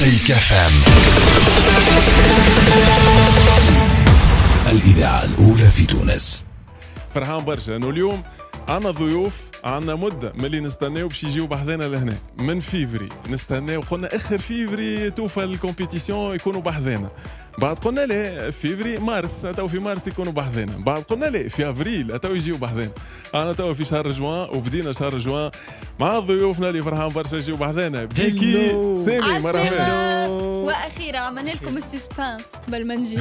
مزيكا فام الإذاعة الأولى في تونس فرحان برشا أنه اليوم عندنا ضيوف عندنا مده ملي نستناو باش يجيو بحذنا لهنا من فيفري نستناو قلنا اخر فيفري توفى الكومبيتيسيون يكونوا بحذانا بعد قلنا له فيفري مارس تو في مارس يكونوا بحذنا بعد قلنا له في افريل تو يجيو بحذنا انا تو في شهر جوان وبدينا شهر جوان مع ضيوفنا اللي فرحان برشا يجيو بحذنا بيكي سامي مرحبا واخيرا عملنا لكم السسبانس قبل ما نجيو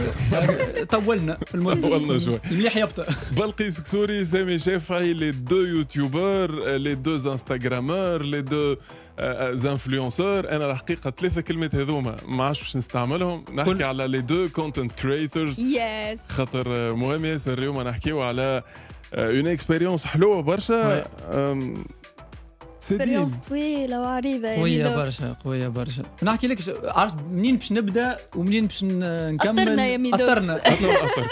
طولنا طولنا شوي مليح يبطا بلقيس كسوري سامي شافعي لي دو يوتيوبر لي دو انستغرامور لي دو زانفلونسور انا الحقيقه ثلاثه كلمات هذوما ما عادش باش نستعملهم نحكي كل... على لي دو كونتنت كريترز يس خاطر مهم ياسر اليوم نحكيو على اون اكسبيريونس حلوه برشا اكسبيريونس طويله وعريضه يعني قويه برشا قويه برشا نحكي لك عرفت منين باش نبدا ومنين باش نكمل اثرنا يا ميدوكس اثرنا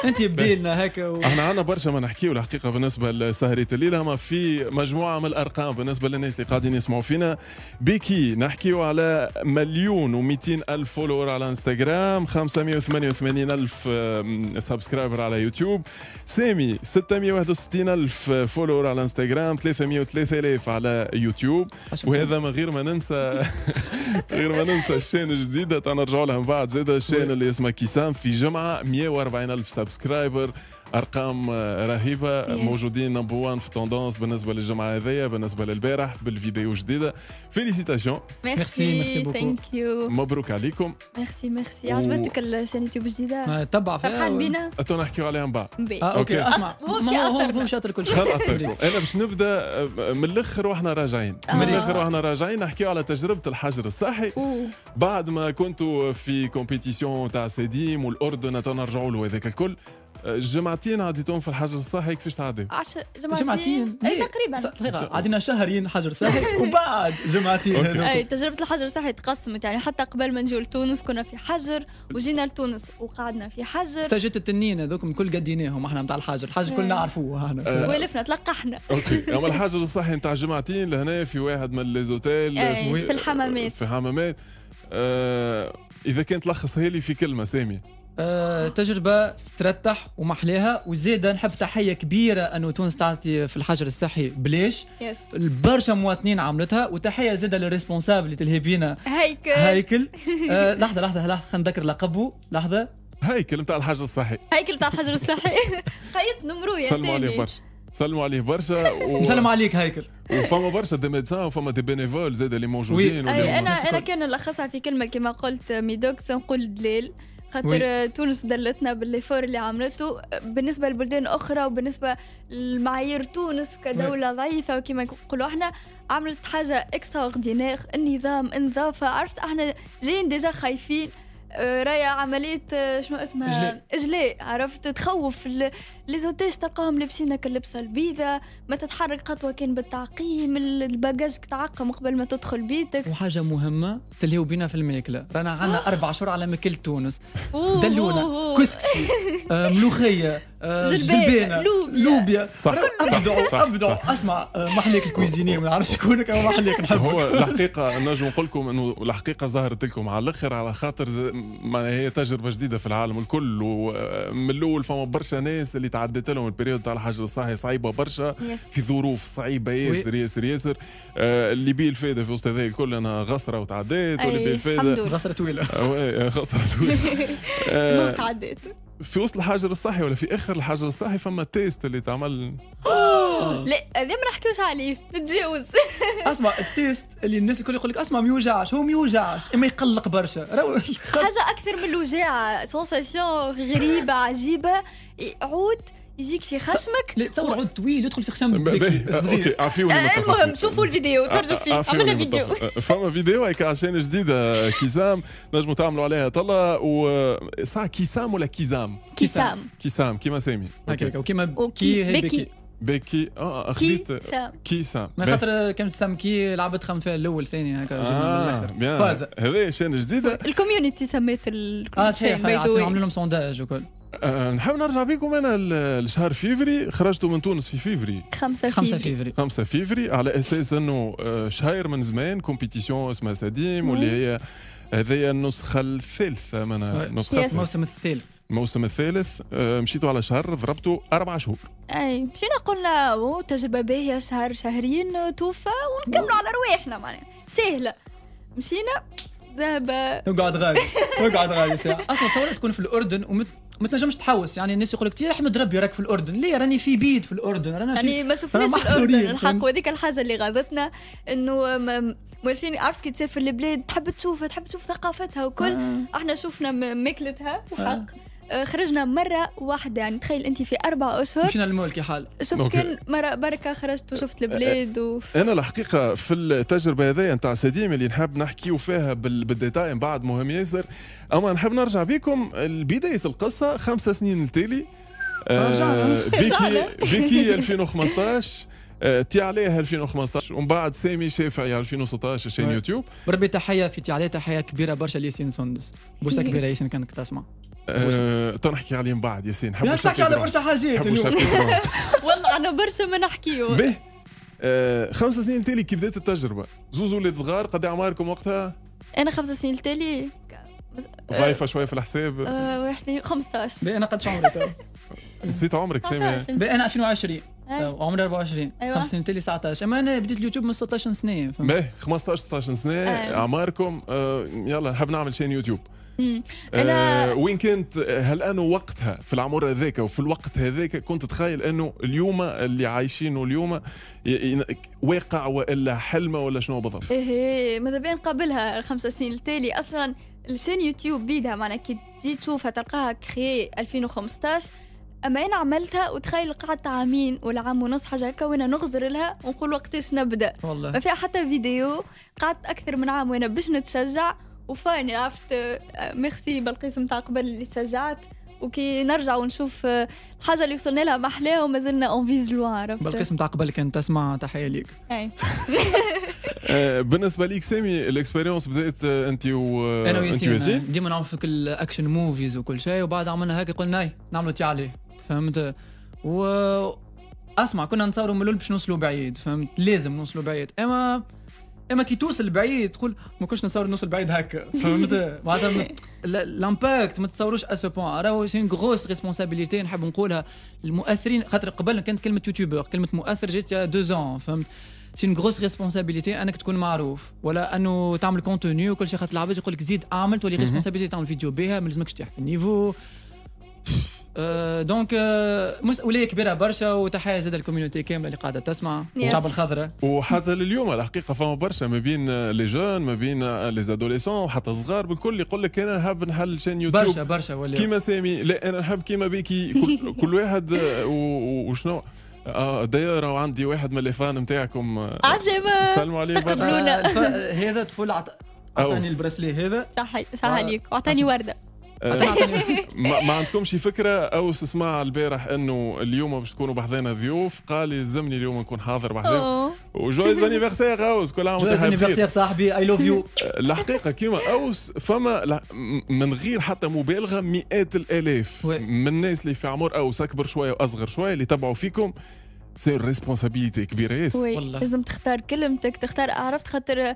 انت بديلنا هكا و... احنا عندنا برشا ما نحكيو الحقيقه بالنسبه لسهريه الليله ما في مجموعه من الارقام بالنسبه للناس اللي قاعدين يسمعوا فينا بيكي نحكيو على مليون و200 الف فولور على انستغرام 588 الف سبسكرايبر على يوتيوب سامي 661 الف فولور على انستغرام 303 الف على يوتيوب اليوتيوب وهذا من غير ما ننسى غير ما ننسى الشين الجديده تنرجعوا لها من بعد زاد الشين اللي اسمه كيسام في جمعه 140 الف سبسكرايبر ارقام آه، رهيبه موجودين نمبر 1 في توندونس بالنسبه للجمعه هذيا بالنسبه للبارح بالفيديو جديده فيليسيتاسيون ميرسي ميرسي بوكو ثانك يو مبروك عليكم ميرسي ميرسي عجبتك الشان يوتيوب الجديده آه، تبع فرحان بينا تو نحكيو عليها من بعد آه، اوكي اسمع هو مش شاطر كل شيء انا باش نبدا من الاخر واحنا راجعين من الاخر واحنا راجعين نحكيو على تجربه الحجر الصحي بعد ما كنتوا في كومبيتيسيون تاع سيديم والاردن نرجعوا له هذاك الكل آه، جمعتين عديتهم في الحجر الصحي كيفاش تعدي؟ عشر جمعتين, جمعتين. اي إيه، تقريبا دقيقة عدينا شهرين حجر صحي وبعد جمعتين اي تجربة الحجر الصحي تقسمت يعني حتى قبل ما نجيو لتونس كنا في حجر وجينا لتونس وقعدنا في حجر استجت التنين هذوك الكل قديناهم احنا نتاع الحجر الحجر كلنا نعرفوه إيه. احنا آه. ولفنا تلقحنا اوكي اما الحجر الصحي نتاع جمعتين لهنا في واحد من ليزوتيل إيه، في الحمامات في الحمامات آه، اذا كانت تلخصها لي في كلمة ساميه أه تجربة ترتح ومحلاها وزيدا نحب تحية كبيرة أنه تونس تعطي في الحجر الصحي بليش yes. برشا مواطنين عملتها وتحية زيدا للريسبونسابل اللي تلهي بينا هيكل هيكل أه لحظة لحظة لحظة خلينا نذكر لقبه لحظة هيكل نتاع الحجر الصحي هيكل نتاع الحجر الصحي خيط نمرو يا سلموا عليه برشا سلموا عليه برشا و... نسلم عليك هيكل وفما برشا دي ميدسان وفما دي بينيفول زاد اللي موجودين انا انا كان نلخصها في كلمه كما قلت ميدوكس نقول دليل خاطر تونس دلتنا بالليفور اللي عملته بالنسبه لبلدان اخرى وبالنسبه لمعايير تونس كدوله ضعيفه وكما نقولوا احنا عملت حاجه اكسترا اوردينير النظام انظافه عرفت احنا جايين ديجا خايفين آه، رايا عملية آه، شنو اسمها إجلاء عرفت تخوف ليزوتيش تلقاهم لابسين هكا اللبسه البيضاء ما تتحرك خطوه كان بالتعقيم الباجاج تعقم قبل ما تدخل بيتك وحاجه مهمه تلهيو بينا في الماكله رانا عندنا آه. اربع شهور على ماكله تونس دلونا كسكسي آه، ملوخيه آه جلبانه لوبيا صح ابدعوا ابدعوا اسمع آه، محليك الكويزيني ما نعرفش شكونك ما محليك نحبك هو الحقيقه نجم نقول لكم انه الحقيقه ظهرت لكم على الاخر على خاطر ما هي تجربه جديده في العالم الكل ومن الاول فما برشا ناس اللي تعدت لهم البريود تاع الحجر الصحي صعيبه برشا في ظروف صعيبه ياسر ياسر ياسر آه، اللي بيه الفايده في وسط هذا الكل انها غصره وتعدات واللي بيه الفايده غصره طويله غسره طويله آه، آه، ما تعدات في وسط الحجر الصحي ولا في اخر الحجر الصحي فما تيست اللي تعمل لا هذا ما نحكيوش عليه نتجاوز اسمع التيست اللي الناس الكل يقول لك اسمع ميوجعش هو ميوجعش اما يقلق برشا حاجه اكثر من الوجاعه سونساسيون غريبه عجيبه عود يجيك في خشمك لا تصور عود طويل يدخل في خشم آه، اوكي عفيوني آه، المهم شوفوا الفيديو تفرجوا آه، فيه عملنا فيديو فما فيديو هيك عشان جديده كيزام نجموا تعملوا عليها طلا و صح كيسام ولا كيزام كيسام كيسام كيما سامي اوكي وكيما بكي بكي اه اخذت كي سام من خاطر كانت سام كي لعبت خم فيها الاول ثاني هكا آه فاز هذا شان جديده الكوميونيتي سميت ال اه صحيح عملوا لهم سونداج وكل آه، نحب نرجع بكم انا لشهر فيفري خرجتوا من تونس في فيفري 5 فيفري 5 فيفري على اساس انه آه، شهير من زمان كومبيتيسيون اسمها سديم واللي هي هذه النسخه الثالثه من النسخه الموسم الثالث الموسم الثالث آه، مشيتوا على شهر ضربتوا اربع شهور اي مشينا قلنا تجربه باهيه شهر شهرين توفى ونكملوا على رواحنا معناها سهله مشينا ذهب نقعد غالي نقعد غالي اصلا تصور تكون في الاردن ومت ما تنجمش تحوس يعني الناس يقول لك يا احمد ربي راك في الاردن ليه راني في بيت في الاردن رانا يعني ما شفناش الاردن الحق وهذيك الحاجه اللي غاضتنا انه موالفين عرفت كي تسافر لبلاد تحب تشوفها تحب تشوف ثقافتها وكل آه. احنا شفنا ماكلتها آه. الحق آه. آه، خرجنا مره واحده يعني تخيل انت في اربع اشهر مشينا المول كي حال شفت كان مره بركه خرجت وشفت آه، آه، البلاد و... انا الحقيقه في التجربه هذيا نتاع سديم اللي نحب نحكيو فيها بالديتاي من بعد مهم ياسر اما نحب نرجع بكم لبدايه القصه خمسة سنين التالي آه بيكي بيكي 2015 تي عليها 2015 ومن بعد سامي شافعي 2016 شين يوتيوب بربي تحيه في تي عليها تحيه كبيره برشا لياسين سندس بوسه كبيره ياسين كانك تسمع آه، تنحكي عليهم بعد ياسين نحب نحكي على برشا حاجات والله انا برشا ما نحكيو آه، خمس سنين تالي كي بدات التجربه زوز ولاد صغار قد إيه اعماركم وقتها انا خمس سنين تالي ضعيفه شويه في الحساب أه, آه، واحد اثنين 15 انا قد عمري نسيت عمرك سامي انا 2020 عمري 24 أيوة. خمس سنين تالي 19 اما انا بديت اليوتيوب من 16 سنه باهي 15 16 سنه إيه. اعماركم آه يلا نحب نعمل شين يوتيوب آه، أنا... آه وين كنت هل أنا وقتها في العمر هذاك وفي الوقت هذاك كنت تخيل أنه اليوم اللي عايشينه اليوم واقع وإلا حلمة ولا شنو بالضبط إيه, إيه، ماذا بين قبلها الخمسة سنين التالي أصلا الشين يوتيوب بيدها معنا كي تجي تشوفها تلقاها كخي 2015 اما انا عملتها وتخيل قعدت عامين ولا عام ونص حاجه هكا وانا نغزر لها ونقول وقتاش نبدا والله ما فيها حتى فيديو قعدت اكثر من عام وانا باش نتشجع وفاني عرفت آه، ميرسي بلقيس نتاع قبل اللي شجعت وكي نرجع ونشوف آه، الحاجه اللي وصلنا لها محلاه وما زلنا اون فيز لوان عرفت بلقيس تاع قبل كانت تسمع تحيه ليك اي آه، بالنسبه ليك سامي الاكسبيرونس بدات انت و انا وياسين ديما نعمل في كل اكشن موفيز وكل شيء وبعد عملنا هكا قلنا اي نعملوا تي عليه فهمت و اسمع كنا نتصوروا من الاول باش نوصلوا بعيد فهمت لازم نوصلوا بعيد اما اما كي توصل بعيد تقول ما كنتش نصور نوصل بعيد هكا فهمت معناتها الامباكت ما ا اسو بوان راهو سي غروس ريسبونسابيلتي نحب نقولها المؤثرين خاطر قبل كانت كلمه يوتيوبر كلمه مؤثر جات دو زون فهمت سي اون غروس ريسبونسابيلتي انك تكون معروف ولا انه تعمل كونتوني وكل شيء خاطر العباد يقول لك زيد اعمل تولي ريسبونسابيلتي تعمل فيديو بها ما لازمكش في النيفو أه، دونك أه، مسؤوليه كبيره برشا وتحيه زاد الكوميونيتي كامله اللي قاعده تسمع والشعب الخضراء وحتى لليوم الحقيقه فما برشا ما بين لي جون ما بين لي زادوليسون وحتى صغار بالكل يقول لك انا نحب نحل شان يوتيوب برشا برشا ولا كيما سامي لا انا نحب كيما بيكي كل, كل واحد أه، وشنو اه داير عندي واحد من الفان نتاعكم عزيمه سلموا عليه هذا طفل عطاني البراسلي هذا صح صح عليك عطاني ورده أه، ما, عندكمش فكره او سمع البارح انه اليوم باش تكونوا بحذانا ضيوف قال يلزمني اليوم نكون حاضر بحذانا وجويز انيفرسير اوس كل عام جويز انيفرسير صاحبي اي لوف يو الحقيقه كيما اوس فما من غير حتى مبالغه مئات الالاف من الناس اللي في عمر اوس اكبر شويه واصغر شويه اللي تبعوا فيكم سي ريسبونسابيلتي كبيره ياسر والله لازم تختار كلمتك تختار عرفت خاطر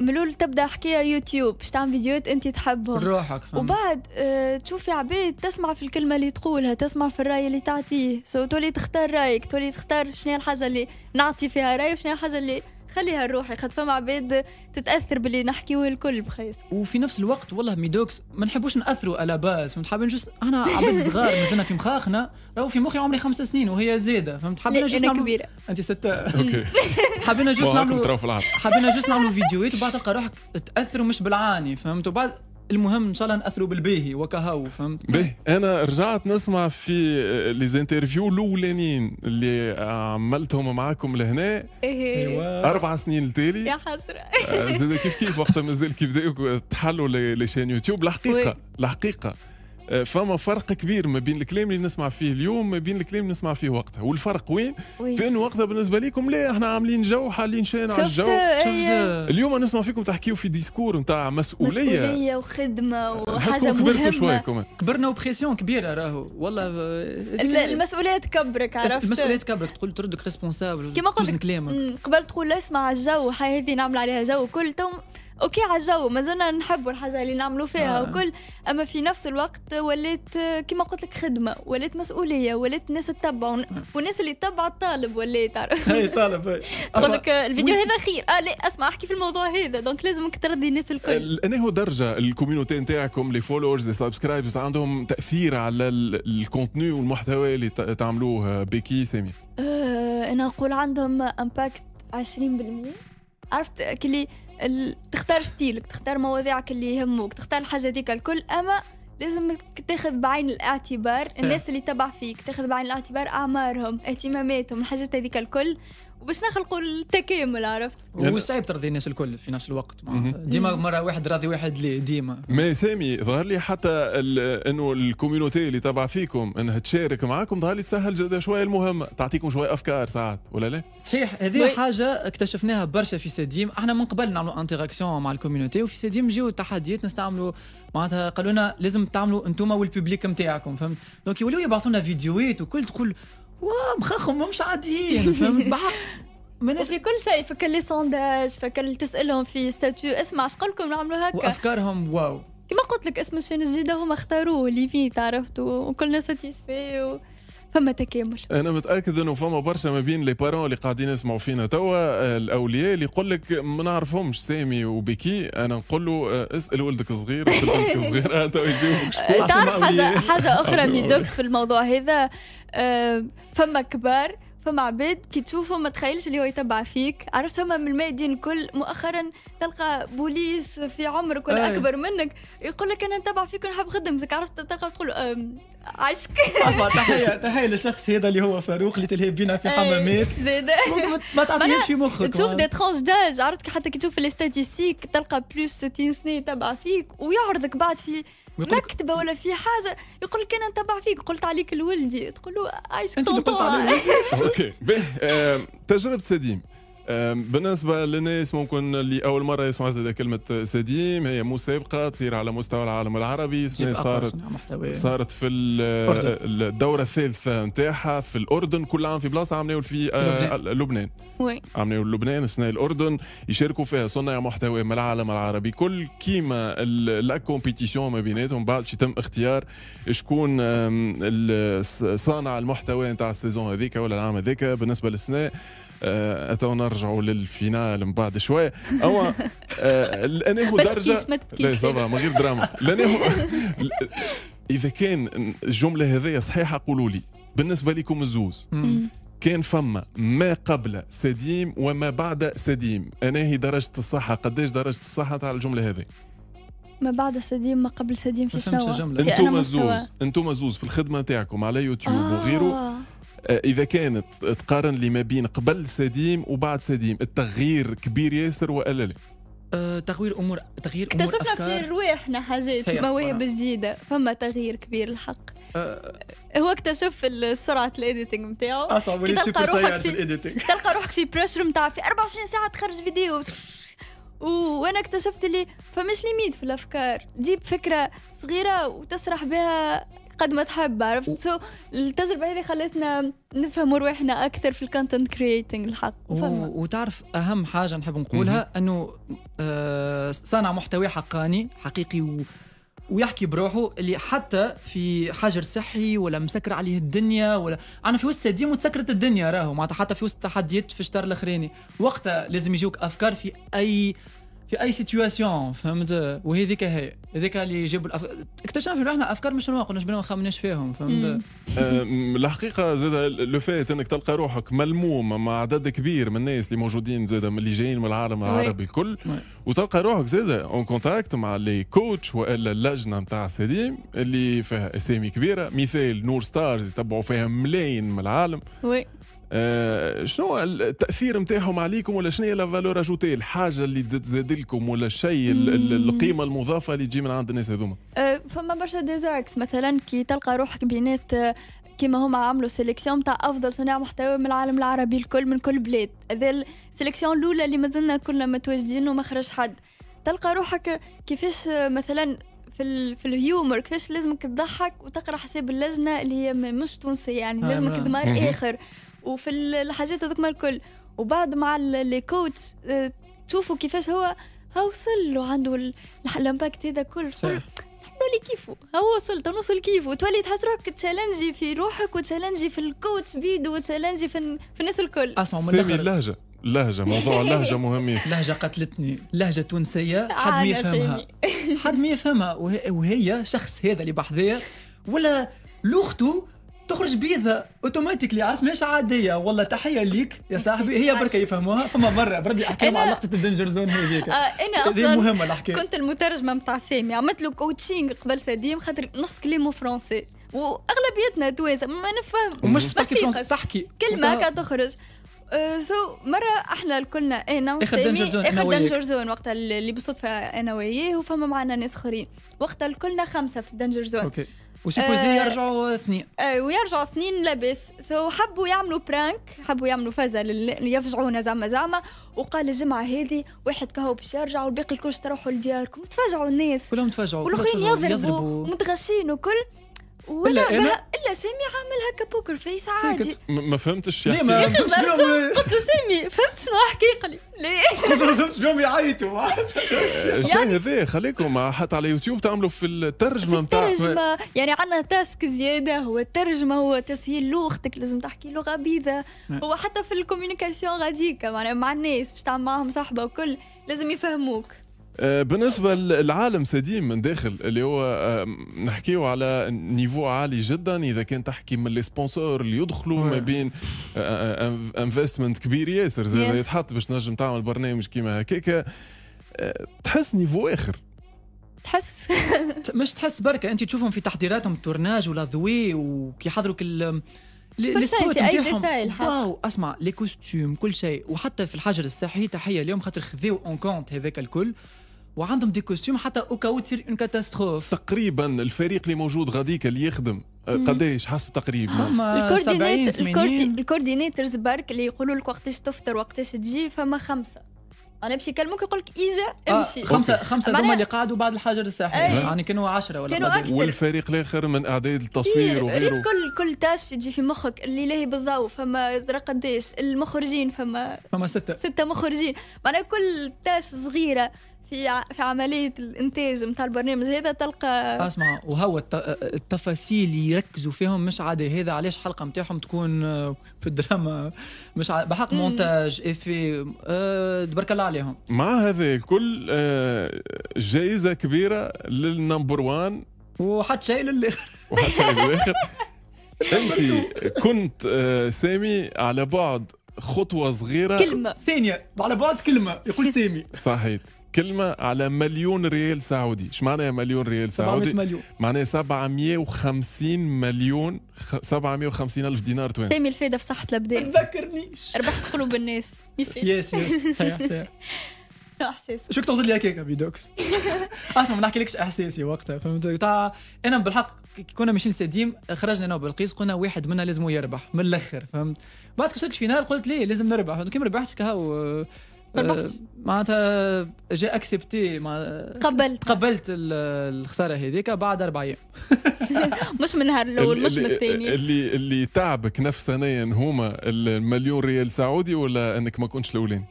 ملول تبدا حكايه يوتيوب باش تعمل فيديوهات انت تحبهم روحك فهمت. وبعد أه، تشوفي عباد تسمع في الكلمه اللي تقولها تسمع في الراي اللي تعطيه سو تولي تختار رايك تولي تختار شنو الحاجه اللي نعطي فيها راي وشنو الحاجه اللي خليها الروح خاطر فما عباد تتاثر باللي نحكيوه الكل بخيس وفي نفس الوقت والله ميدوكس ما نحبوش ناثروا الا باس فهمت حابين جست انا عباد صغار مازلنا في مخاخنا راهو في مخي عمري خمس سنين وهي زاده فهمت حابين جوست نعملوا كبيره انت ستة اوكي حابين جوست نعملوا حابين جوست نعملوا فيديوهات وبعد تلقى روحك تاثروا مش بالعاني فهمت وبعد المهم ان شاء الله ناثروا بالباهي وكهو فهمت باهي انا رجعت نسمع في آه، لي زانترفيو الاولانيين اللي عملتهم معاكم لهنا إيه. ايوا اربع سنين التالي يا حسره آه، زاد كيف كيف وقت مازال كيف بداوا تحلوا لي يوتيوب الحقيقه الحقيقه آه، فما فرق كبير ما بين الكلام اللي نسمع فيه اليوم ما بين الكلام اللي نسمع فيه وقتها والفرق وين وي. فين وقتها بالنسبه لكم لا احنا عاملين جو حالين شان على الجو إيه، إيه. اليوم نسمع فيكم تحكيو في ديسكور نتاع مسؤوليه مسؤوليه وخدمه وحاجه مهمه شويه كمان كبرنا وبريسيون كبيره راهو والله آه، المسؤوليه تكبرك عرفت المسؤوليه تكبرك تقول تردك ريسبونسابل كيما قلت قبل تقول اسمع الجو هذه نعمل عليها جو كل تو اوكي على الجو مازلنا نحبوا الحاجه اللي نعملوا فيها آه. وكل اما في نفس الوقت وليت كما قلت لك خدمه وليت مسؤوليه وليت الناس تتبع والناس اللي تتبع الطالب وليت تعرف اي طالب اي لك الفيديو هذا خير اه لا اسمع احكي في الموضوع هذا دونك لازمك ترضي الناس الكل انا هو درجه الكوميونتي نتاعكم لي فولورز لي سبسكرايبرز عندهم تاثير على الكونتوني والمحتوى اللي تعملوه بكي سامي آه، انا نقول عندهم امباكت 20% عرفت كلي تختار ستيلك تختار مواضيعك اللي يهموك تختار الحاجه هذيك الكل اما لازم تاخذ بعين الاعتبار إيه. الناس اللي تبع فيك تاخذ بعين الاعتبار اعمارهم اهتماماتهم الحاجات هذيك الكل وباش نخلقوا التكامل عرفت يعني وصعيب ترضي الناس الكل في نفس الوقت ديما مره واحد راضي واحد ليه ديما ما سامي ظهر لي حتى انه الكوميونيتي اللي تبع فيكم انها تشارك معاكم ظهر لي تسهل جدا شويه المهمه تعطيكم شويه افكار ساعات ولا لا صحيح هذه حاجه اكتشفناها برشا في سديم احنا من قبل نعملوا انتراكسيون مع الكوميونيتي وفي سديم جيو تحديات نستعملوا معناتها قالوا لنا لازم تعملوا انتم والببليك نتاعكم فهمت دونك يوليو يبعثوا لنا فيديوهات وكل تقول مخخهم مش عاديين فهمت في كل شيء فكر لي سونداج فكر تسالهم في ستاتيو اسمع لكم نعملوا هكا وافكارهم واو كما قلت لك اسم الشين الجديده هما اختاروه ليفيت عرفتوا وكلنا ساتيسفي و... فما تكامل انا متاكد انه فما برشا ما بين لي بارون اللي قاعدين يسمعوا فينا توا الاولياء اللي يقول لك ما نعرفهمش سامي وبكي انا نقول له آه، اسال ولدك الصغير اسال ولدك الصغير تو يجيبوك حاجه حاجه اخرى ميدوكس في الموضوع هذا آه، فما كبار فما عباد كي تشوفه ما تخيلش اللي هو يتبع فيك عرفت هما من المادين الكل مؤخرا تلقى بوليس في عمرك ولا اكبر منك يقول لك انا نتبع فيك ونحب خدمتك عرفت تلقى تقول عشك اسمع تحيه تحيه للشخص هذا اللي هو فاروق اللي تلهي بينا في حمامات زيد ما تعطيهاش في مخك تشوف دي ترونج داج عرفت حتى كي تشوف لي ستاتيستيك تلقى بلوس 60 سنه يتبع فيك ويعرضك بعد في مكتبه ولا في حاجه يقول لك انا نتبع فيك قلت عليك لولدي تقول له عايش آه، انت اللي قلت عليه اوكي آه، تجربه سديم بالنسبة للناس ممكن اللي أول مرة يسمعوا زاد كلمة سديم هي مسابقة تصير على مستوى العالم العربي السنة صارت صارت في الدورة الثالثة نتاعها في الأردن كل عام في بلاصة عملوا آه، في لبنان عملوا لبنان السنة الأردن يشاركوا فيها صنع محتوى من العالم العربي كل كيما لا كومبيتيسيون ما بيناتهم بعد يتم اختيار شكون صانع المحتوى نتاع السيزون هذيك ولا العام هذاك بالنسبة للسنة آه، اتونا نرجعوا للفينال من بعد شويه آه، اما لانه درجه ما تبكيش لا من غير دراما لانه اذا كان الجمله هذه صحيحه قولوا لي بالنسبه لكم الزوز كان فما ما قبل سديم وما بعد سديم انا هي درجه الصحه قداش درجه الصحه تاع الجمله هذه ما بعد سديم ما قبل سديم في شنو انتم مزوز انتم مزوز في الخدمه تاعكم على يوتيوب آه. وغيره آه، اذا كانت تقارن لي ما بين قبل سديم وبعد سديم التغيير كبير ياسر والا لا؟ آه، تغيير امور تغيير امور اكتشفنا في رواحنا حاجات مواهب جديده فما تغيير كبير الحق أه هو اكتشف سرعه الايديتنج نتاعو اصعب تلقى روحك في الايديتنج تلقى روحك في بريشر نتاع في 24 ساعه تخرج فيديو وانا اكتشفت اللي فماش ليميت في الافكار تجيب فكره صغيره وتسرح بها قد ما تحب عرفت سو التجربه هذه خلتنا نفهموا رواحنا اكثر في الكونتنت كرييتنج الحق وتعرف اهم حاجه نحب نقولها انه آه، صانع محتوى حقاني حقيقي و ويحكي بروحه اللي حتى في حجر صحي ولا مسكر عليه الدنيا ولا انا في وسط ديما تسكرت الدنيا راهو معناتها حتى في وسط التحديات في الشتر الاخراني وقتها لازم يجوك افكار في اي في اي سيتياسيون فهمت وهذيك هي هذيك اللي جابوا الأف... اكتشفنا روحنا افكار مش ما ما خمناش فيهم فهمت الحقيقه زاد لو فات انك تلقى روحك ملموم مع عدد كبير من الناس اللي موجودين زاد اللي جايين من العالم العربي الكل وتلقى روحك زاد اون كونتاكت مع لي كوتش والا اللجنه نتاع السليم اللي فيها اسامي كبيره مثال نور ستارز يتبعوا فيها ملايين من العالم وي آه، شنو التاثير نتاعهم عليكم ولا شنو هي لا فالور اجوتي الحاجه اللي تزاد لكم ولا الشيء القيمه المضافه اللي تجي من عند الناس هذوما آه، فما برشا ديزاكس مثلا كي تلقى روحك بينات آه، كيما هما عملوا سيليكسيون تاع افضل صناع محتوى من العالم العربي الكل من كل بلاد هذا السيليكسيون الاولى اللي مازلنا كلنا متواجدين وما خرج حد تلقى روحك كيفاش مثلا في ال في الهيومر كيفاش لازمك تضحك وتقرا حساب اللجنه اللي هي مش تونسيه يعني لازمك دمار اخر وفي الحاجات هذوكما الكل وبعد مع لي كوتش آه، تشوفوا كيفاش هو ها وصل له عنده الامباكت هذا كل تقول لي كيفو هو وصل توصل كيفو تولي تحس روحك تشالنجي في روحك وتشالنجي في الكوتش بيدو وتشالنجي في, في الناس الكل اسمع من اللهجه اللهجة موضوع اللهجة مهم ياسر اللهجة قتلتني لهجة تونسية آه، حد ما يفهمها حد ما يفهمها وهي شخص هذا اللي بحذية ولا لوختو تخرج بيضة اوتوماتيكلي عرفت ماهيش عادية والله تحية ليك يا صاحبي هي بركة يفهموها فما مرة بربي احكي مع لقطة الدنجر زون هذيك آه انا اصلا مهمة الحكاية كنت المترجمة نتاع سامي عملت له كوتشينغ قبل سديم خاطر نص كلمة فرونسي واغلبيتنا توانسة ما نفهم ومش تحكي تحكي كلمة هكا تخرج سو آه، مرة احنا الكلنا إيه، نعم، انا وسامي اخر دنجر زون وقتها اللي بالصدفة انا وياه وفما معنا ناس اخرين وقتها الكلنا خمسة في الدنجر زون وسيبوزي آه يرجعوا اثنين آه ويرجعوا اثنين لاباس سو حبوا يعملوا برانك حبوا يعملوا فزه يفجعونا زعما زعما وقال الجمعه هذه واحد كهو باش يرجع والباقي الكل تروحوا لدياركم تفاجعوا الناس كلهم تفاجعوا والاخرين يضربوا, يضربوا متغشين وكل ولا انا الا سامي عامل هكا بوكر فيس عادي ساكت ما فهمتش يعني ما فهمتش قلت له سامي فهمت شنو حكي لي قلت له فهمتش بيهم يعيطوا الشيء هذا خليكم حتى على يوتيوب تعملوا في الترجمه نتاع الترجمه يعني عندنا تاسك زياده هو الترجمه هو تسهيل لغتك لازم تحكي لغه بيضاء نعم. هو حتى في الكوميونيكاسيون غاديكا معناها مع الناس باش تعمل معاهم صحبه وكل لازم يفهموك آه، بالنسبه للعالم سديم من داخل اللي هو آه، نحكيو على نيفو عالي جدا اذا كان تحكي من لي سبونسور اللي يدخلوا ما بين آه، انفستمنت كبير ياسر زاد يتحط باش نجم تعمل برنامج كيما هكاك تحس نيفو اخر تحس مش تحس بركه انت تشوفهم في تحضيراتهم التورناج ولا ذوي وكي كل السبوت نتاعهم واو اسمع لي كوستيم كل شيء وحتى في الحجر الصحي تحيه اليوم خاطر خذيو اون كونت هذاك الكل وعندهم دي كوستيم حتى كاو تصير اون كاتاستروف تقريبا الفريق اللي موجود غاديك اللي يخدم قداش حسب تقريبا الكوردينيترز برك اللي يقولوا لك وقتاش تفطر وقتاش تجي فما خمسه انا باش يكلموك يقول لك ايزا امشي آه خمسه أوكي. خمسه هما اللي قعدوا بعد الحجر الساحلي إيه. يعني كانوا 10 ولا كانوا أكثر. والفريق الاخر من اعداد التصوير وغيره ريت كل كل تاس تجي في مخك اللي لاهي بالضوء فما ترى قداش المخرجين فما فما سته سته مخرجين معناها كل تاس صغيره في في عمليه الانتاج نتاع البرنامج هذا تلقى اسمع وهو التفاصيل اللي يركزوا فيهم مش عادي هذا علاش الحلقه نتاعهم تكون آه، في الدراما مش عادي بحق مونتاج افي إيه، أه تبارك الله عليهم مع هذا الكل آه، جائزه كبيره للنمبر وان وحتى شيء للاخر وحتى شيء للاخر انت كنت آه، سامي على بعد خطوه صغيره كلمه ثانيه على بعد كلمه يقول سامي صحيح كلمة على مليون ريال سعودي ايش معناها مليون ريال سعودي مليون. معناها 750 مليون 750 ألف دينار تونسي سامي الفايدة في صحة الأبدان ما تذكرنيش ربحت قلوب الناس يس يس صحيح صحيح شو احساسك؟ شو توصل لي هكاك بيدوكس اسمع ما نحكيلكش احساسي وقتها فهمت تاع انا بالحق كنا ماشيين سديم خرجنا انا وبلقيس قلنا واحد منا لازم يربح من الاخر فهمت بعد كسرت فينال قلت ليه لازم نربح كيما ربحت كهو آه، معناتها جي اكسبتي مع قبلت تقبلت الخساره هذيك بعد اربع ايام مش من النهار الاول مش من الثاني اللي اللي تعبك نفسانيا هما المليون ريال سعودي ولا انك ما كنتش الاولاني؟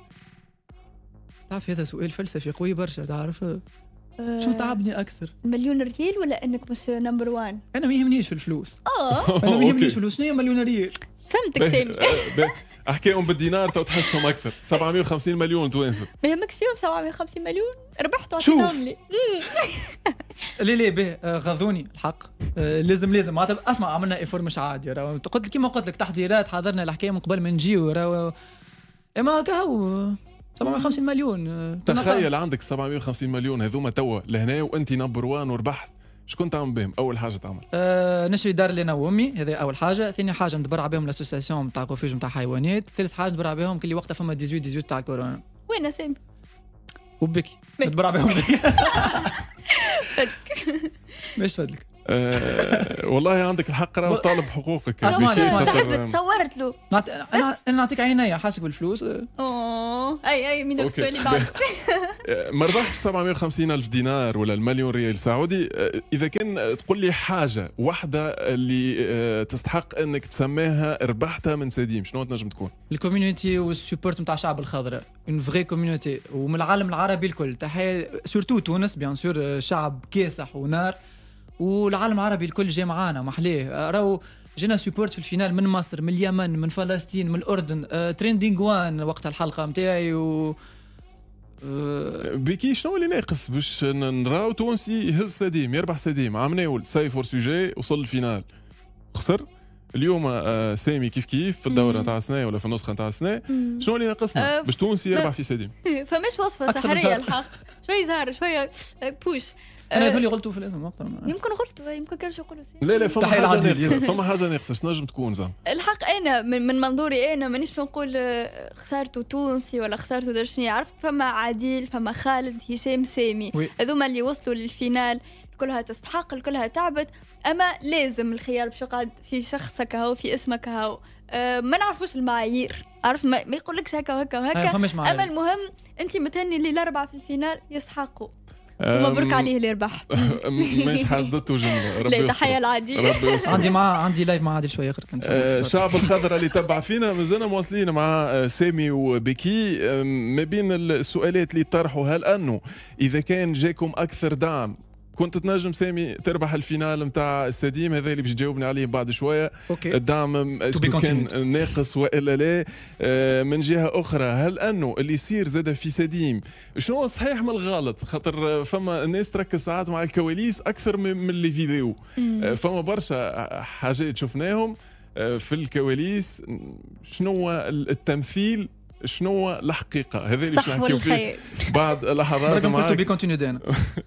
تعرف هذا سؤال فلسفي قوي برشا تعرف آه، شو تعبني اكثر؟ مليون ريال ولا انك مش نمبر وان؟ انا ما يهمنيش في الفلوس اه انا ما يهمنيش الفلوس شنو هي مليون ريال؟ فهمتك سامي آه، احكيهم بالدينار تو تحسهم اكثر 750 مليون ما يهمكش فيهم 750 مليون ربحت وعطيتهم لي لا لا باهي آه، غضوني الحق آه، لازم لازم معناتها اسمع عملنا ايفور مش عادي قلت كيما قلت لك تحضيرات حضرنا الحكايه من قبل ما نجيو اما كهو 750 مليون تخيل عندك 750 مليون هذوما توا لهنا وانت نمبر وان وربحت شكون تعمل بهم اول حاجه تعمل أه نشري دار لنا وامي هذه اول حاجه ثاني حاجه نتبرع بهم لاسوسياسيون نتاع الرفوج نتاع حيوانات ثالث حاجه نتبرع بهم كل وقت فما 18 18 تاع الكورونا وين سامي وبك نتبرع بهم مش فادلك آه والله عندك الحق راه طالب حقوقك يعني تحب تصورت له انا نعطيك عيني حاسك بالفلوس اوه اي اي من السؤال بعده ما ربحتش 750 الف دينار ولا المليون ريال سعودي آه، اذا كان آه، تقول لي حاجه واحده اللي آه، تستحق انك تسميها ربحتها من سديم شنو تنجم تكون؟ الكوميونيتي والسبورت نتاع الشعب الخضراء اون فغي كوميونيتي ومن العالم العربي الكل تحيه سورتو تونس بيان سور شعب كاسح ونار والعالم العربي الكل جاي معانا محليه راهو جينا سبورت في الفينال من مصر من اليمن من فلسطين من الاردن أه تريندينغ وان وقت الحلقه نتاعي و أه بكي شنو اللي ناقص باش نراو تونسي يهز سديم يربح سديم عام ناول فور سوجي وصل الفينال خسر اليوم آه، سامي كيف كيف في الدوره تاع السنه ولا في النسخه تاع السنه شنو اللي ناقصنا آه، باش تونسي يربح في سديم فماش وصفه سحريه الحق شوي زهر شويه آه، بوش انا هذول أه، قلت في الاسم من يمكن غلطوا يمكن كانوا يقولوا لا لا فما حاجه فما حاجه ناقصه شنو نجم تكون زعما الحق انا من, منظوري انا مانيش نقول آه، خسارته تونسي ولا خسارته درشني عرفت فما عادل فما خالد هشام سامي هذوما اللي وصلوا للفينال كلها تستحق كلها تعبت اما لازم الخيار باش يقعد في شخصك هاو في اسمك هاو أه ما نعرفوش المعايير عارف ما, ما يقولكش هكا وهكا وهكا اما المهم انت متهني اللي الاربعه في الفينال يستحقوا مبروك عليه اللي ربح مش حاسدته جمله ربي تحيه العادي عندي مع عندي لايف مع عادل شويه اخر كنت أه، شعب الخضره اللي تبع فينا مازلنا مواصلين مع أه، سامي وبكي ما بين السؤالات اللي طرحوا هل انه اذا كان جاكم اكثر دعم كنت تنجم سامي تربح الفينال نتاع السديم هذا اللي باش تجاوبني عليه بعد شويه أوكي. الدعم كان ناقص والا لا آه، من جهه اخرى هل انه اللي يصير زاد في سديم شنو صحيح من الغلط خاطر فما الناس تركز ساعات مع الكواليس اكثر من اللي فيديو آه، فما برشا حاجات شفناهم آه، في الكواليس شنو التمثيل شنو الحقيقه هذا اللي صح فيه بعد لحظات معك تو بي كونتينيو دانا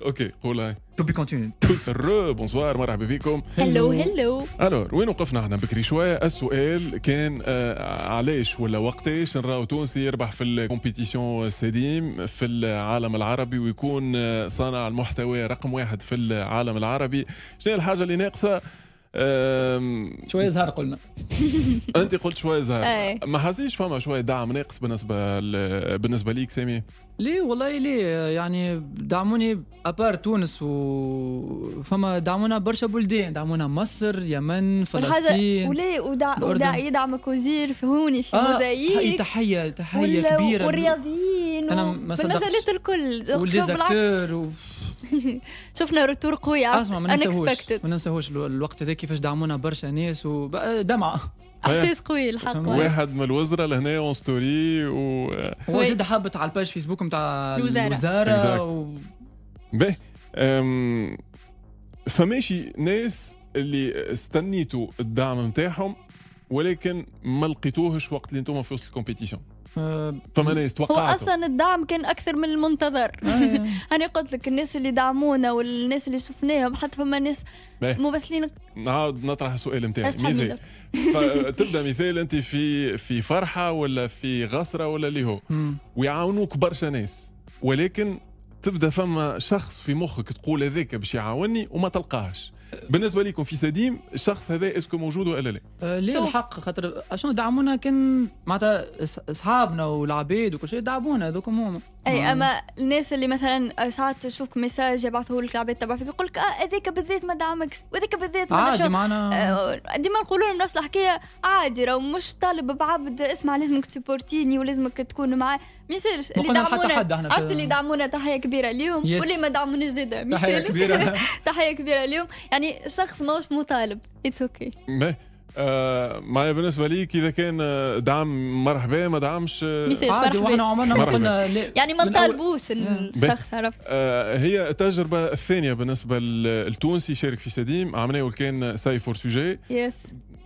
اوكي قول هاي تو بي كونتينيو سر بونسوار مرحبا بكم هلو هلو الور وين وقفنا احنا بكري شويه السؤال كان آه، علاش ولا وقتاش نراو تونسي يربح في الكومبيتيسيون سديم في العالم العربي ويكون آه، صانع المحتوى رقم واحد في العالم العربي شنو الحاجه اللي ناقصه شويه زهر قلنا انت قلت شويه زهر إيه. ما حسيتش فما شويه دعم ناقص بالنسبه ل... بالنسبه ليك سامي ليه والله ليه يعني دعموني ابار تونس و فما دعمونا برشا بلدان دعمونا مصر يمن فلسطين وليه ودع... ودع... يدعمك وزير فهوني في آه موزايك تحيه تحيه وال... كبيره والرياضيين انا ما صدقتش الكل والديزاكتور شفنا رتور قوي آه، اسمع ما ننساهوش ما ننساهوش الوقت هذا كيفاش دعمونا برشا ناس ودمعه احساس قوي الحق واحد من الوزراء لهنا اون ستوري و هو زاد حابط على الباج فيسبوك نتاع الوزاره و... فماشي ناس اللي استنيتوا الدعم نتاعهم ولكن ما لقيتوهش وقت اللي انتم في وسط الكومبيتيشن فما ناس توقعت اصلا الدعم كان اكثر من المنتظر آه. انا قلت لك الناس اللي دعمونا والناس اللي شفناهم حتى فما ناس إيه. ممثلين نعاود آه، نطرح السؤال نتاعي مثال تبدا مثال انت في في فرحه ولا في غصره ولا اللي هو ويعاونوك برشا ناس ولكن تبدا فما شخص في مخك تقول هذاك باش يعاوني وما تلقاهش بالنسبه لكم في سديم الشخص هذا اسكو موجود ولا لا؟ أه، ليه الحق خاطر شنو دعمونا كان معناتها اصحابنا والعبيد وكل شيء دعمونا هذوك هما اي اما الناس اللي مثلا ساعات تشوف مساج يبعثه لك العباد تبع فيك يقول لك اه هذاك بالذات ما دعمكش وهذاك بالذات ما عادي آه، معنا آه ديما نقولوا لهم نفس الحكايه عادي راه مش طالب بعبد اسمع لازمك تسبورتيني ولازمك تكون معاه ما يصيرش اللي دعمونا عرفت اللي دعمونا تحيه كبيره اليوم واللي ما دعموناش زاده ما يصيرش تحيه كبيره اليوم يعني شخص ماهوش مطالب اتس اوكي okay. آه معايا بالنسبه ليك اذا كان آه، دعم مرحبا ما دعمش آه، عادي وحنا عمرنا ما قلنا يعني ما نطالبوش الشخص عرفت آه، هي التجربه الثانيه بالنسبه للتونسي يشارك في سديم عملنا وكان ساي فور سوجي يس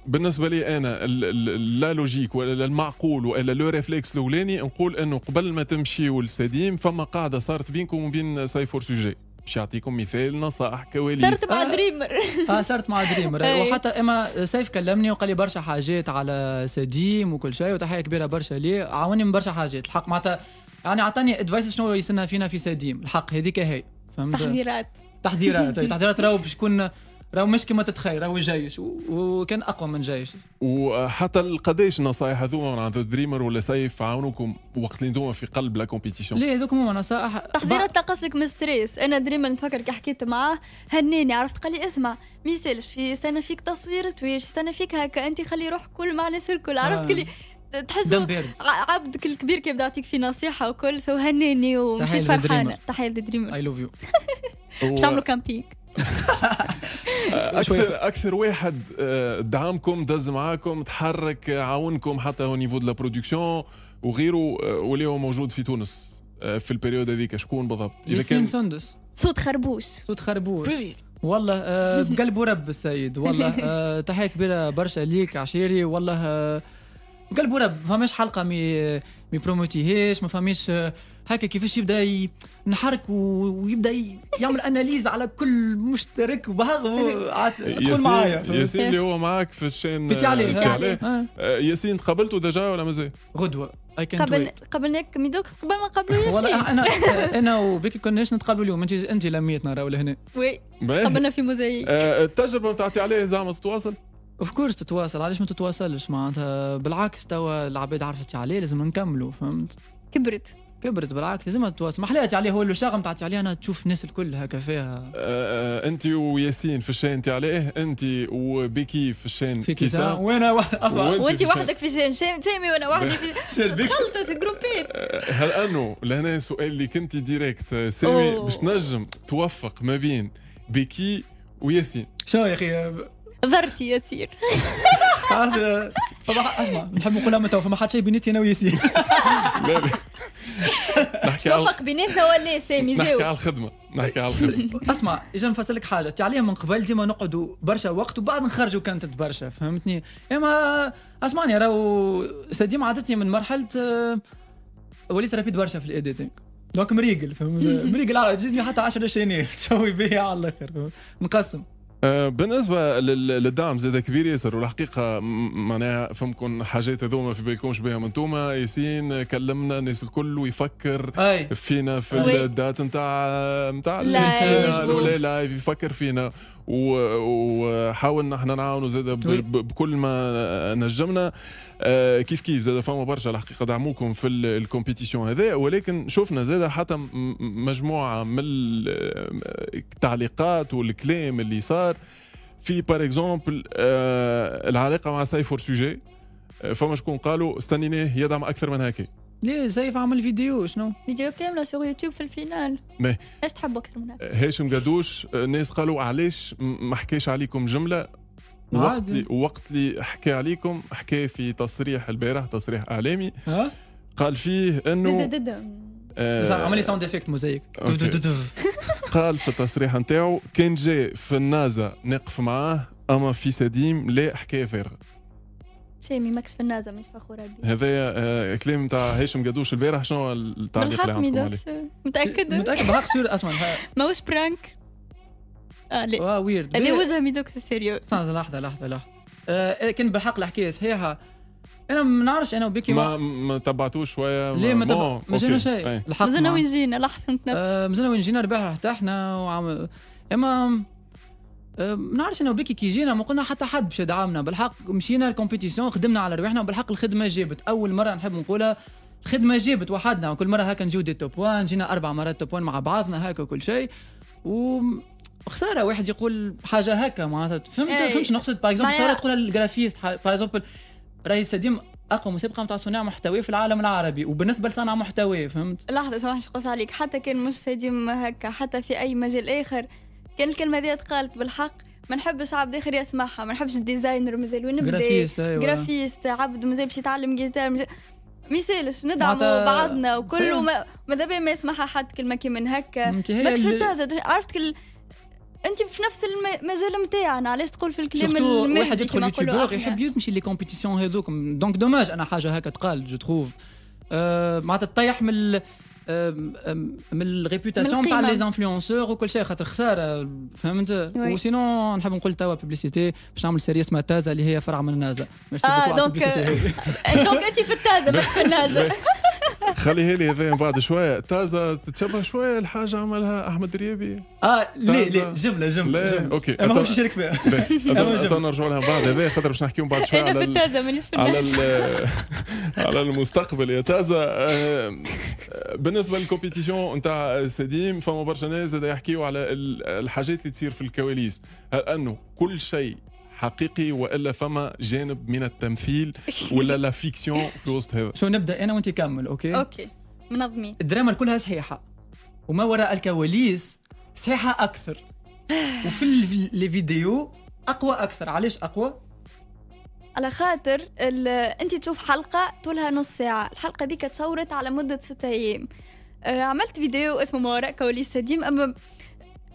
بالنسبه لي انا لا لوجيك ولا المعقول ولا لو ريفليكس الاولاني نقول انه قبل ما تمشي والسديم فما قاعده صارت بينكم وبين ساي فور سوجي باش يعطيكم مثال نصائح كواليس صارت آه. آه، مع دريمر اه صارت مع دريمر وحتى اما سيف كلمني وقال لي برشا حاجات على سديم وكل شيء وتحيه كبيره برشا ليه عاوني من برشا حاجات الحق معناتها يعني عطاني ادفايس شنو يسنى فينا في سديم الحق هذيك هي فهمت تحذيرات تحذيرات تحذيرات راهو باش يكون راهو مش كما تتخيل راهو جيش وكان اقوى من جيش وحتى القداش نصائح هذوما عند دريمر ولا سيف عاونوكم وقت اللي في قلب لا كومبيتيسيون لا هذوك هما نصائح تحضيرات قصدك من ستريس انا دريمر نتفكر كي حكيت معاه هنيني عرفت قال لي اسمع ما يسالش في استنى فيك تصوير تويش استنى فيك هكا انت خلي روحك كل مع الناس الكل عرفت آه. قال تحس عبدك الكبير كيبدا يعطيك في نصيحه وكل سو هنيني ومشيت فرحانه تحيه لدريمر اي لوف يو باش عملوا كامبينغ اكثر اكثر واحد آه، دعمكم دز معاكم تحرك عاونكم حتى هو نيفو دو لا برودكسيون وغيره آه، واللي هو موجود في تونس آه، في البريود هذيك شكون بالضبط؟ اذا كان سندس صوت خربوش صوت خربوش والله قلب رب السيد والله تحيه كبيره برشا ليك عشيري والله قلبوا رب فماش حلقه مي مي بروموتيهاش ما فماش هكا كيفاش يبدا ينحرك ويبدا يعمل اناليز على كل مشترك وبهغ تكون معايا ياسين اللي هو معاك في الشين بيتي عليه آه، ياسين قابلته ديجا ولا مازال؟ غدوه قبل قبلناك ميدوك قبل ما قبل ياسين والله انا انا وبيك كناش نتقابلوا اليوم انت انت لميتنا راهو لهنا وي قبلنا في موزاي آه، التجربه نتاع عليه زعما تتواصل اوف كورس تتواصل علاش ما تتواصلش معناتها بالعكس توا العباد عرفت عليه لازم نكملوا فهمت كبرت كبرت بالعكس لازم تتواصل ما حليت عليه هو اللي شاغم عليه انا تشوف الناس الكل هكا فيها آه, أه، انت وياسين في الشان انت عليه انت وبيكي في الشان في كيسا وانا اصلا وانت وحدك في الشان سامي وانا وحدي في خلطت جروبات أه، هل انه لهنا سؤال اللي كنت ديريكت أه، سامي باش نجم توفق ما بين بيكي وياسين شو يا اخي ذرتي ياسير آه، فما اسمع نحب نقولها من تو فما حد شيء بيناتي انا وياسين صفق بيناتنا ولا سامي جاوب نحكي على الخدمه نحكي على الخدمه اسمع اجا نفسر لك حاجه انت من قبل ديما نقعدوا برشا وقت وبعد نخرجوا كانت برشا فهمتني اما اسمعني راهو سديم عادتني من مرحله آه، وليت رابيد برشا في الاديتينغ دونك مريقل فهمت مريقل على آه، جيتني حتى 10 20 تسوي بيا على الاخر نقسم أه، بالنسبه للدعم زاد كبير ياسر والحقيقه معناها فهمكم حاجات هذوما في بالكمش بهم انتم ياسين كلمنا الناس الكل ويفكر أي. فينا في أي. الدات نتاع نتاع الاولى لايف يفكر فينا وحاولنا احنا نعاونوا زاد بكل ما نجمنا آه، كيف كيف زاد فما برشا الحقيقه دعموكم في الكومبيتيسيون هذا ولكن شفنا زاد حتى مجموعه من آه، التعليقات والكلام اللي صار في بار اكزومبل آه، العلاقه مع سايفور سوجي فما شكون قالوا استنيناه يدعم اكثر من هكا ليه سيف عمل فيديو شنو؟ فيديو كامله سوغ يوتيوب في الفينال ماهي. اش تحب اكثر من هكا؟ هاشم قادوش الناس قالوا علاش ما حكاش عليكم جمله وقت اللي وقت اللي حكى عليكم حكى في تصريح البارح تصريح اعلامي قال فيه انه عمل لي ساوند افكت موزايك قال في التصريح نتاعو كان جاي في النازا نقف معاه اما في سديم لا حكايه فارغه سامي ماكس في النازا مش فخوره بيه هذايا آه، كلام نتاع هاشم قدوش البارح شنو التعليق اللي عندكم عليه متاكد متاكد بالحق سور اسمع ماهوش برانك اه ويرد آه، هذا هو زعما دوك سيريو لحظه لحظه لحظه آه، كان بالحق الحكايه صحيحه انا ما نعرفش انا وبيكي ما ما تبعتوش شويه ليه ما تبع ما جانا شيء مازلنا وين جينا لحظه نتنفس آه، مازلنا وين جينا رباح حتى احنا وعم... اما ما نعرفش انا وبيكي كي جينا ما قلنا حتى حد باش يدعمنا بالحق مشينا الكومبيتيسيون خدمنا على رواحنا وبالحق الخدمه جابت اول مره نحب نقولها الخدمه جابت وحدنا كل مره هكا نجيو دي توب وان جينا اربع مرات توب وان مع بعضنا هكا كل شيء و خساره واحد يقول حاجه هكا معناتها فهمت إيه. فهمت شنو نقصد باغ اكزومبل تصور تقول الجرافيست باغ اكزومبل راهي سديم اقوى مسابقه نتاع صناع محتوى في العالم العربي وبالنسبه لصناع محتوى فهمت لحظه سامحني نقص عليك حتى كان مش سديم هكا حتى في اي مجال اخر كان الكلمه ذي تقالت بالحق ما نحبش عبد اخر يسمعها ما نحبش الديزاينر مازال وين نبدا جرافيست أيوة. جرافيست عبد مازال باش يتعلم جيتار ما يسالش ندعموا بعضنا وكله ماذا ما يسمعها حد كلمه كي من هكا ماكش عرفت كل انت في نفس المجال نتاعنا علاش تقول في الكلام الملزي واحد يدخل يوتيوبر يحب يمشي لي كومبيتيسيون هذوك دونك دوماج انا حاجه هكا تقال جو تروف أه، معناتها تطيح من أه، أه، من الريبوتاسيون تاع لي انفلونسور وكل شيء خاطر خساره فهمت وسينو نحب نقول توا بيبليسيتي باش نعمل سيري اسمها تازا اللي هي فرع من نازا ميرسي آه دونك دونك انت في التازا مش في النازا خليها لي هذايا من بعد شويه تازا تتشبه شويه الحاجه عملها احمد ريابي اه ليه ليه جمله جمله لا اوكي ما هوش يشارك فيها نرجعوا لها بعد هذا خاطر باش نحكيو بعد شويه إيه، على تازا مانيش في على على المستقبل يا تازا آه، بالنسبه للكومبيتيسيون نتاع سديم فما برشا ناس يحكيو على الحاجات اللي تصير في الكواليس انه كل شيء حقيقي والا فما جانب من التمثيل ولا لا فيكسيون في وسط هذا شو نبدا انا وانت كمل اوكي اوكي منظمين الدراما كلها صحيحه وما وراء الكواليس صحيحه اكثر وفي لي فيديو اقوى اكثر علاش اقوى على خاطر انت تشوف حلقه طولها نص ساعه الحلقه ذيك تصورت على مده ستة ايام آه، عملت فيديو اسمه ما وراء كواليس ديما اما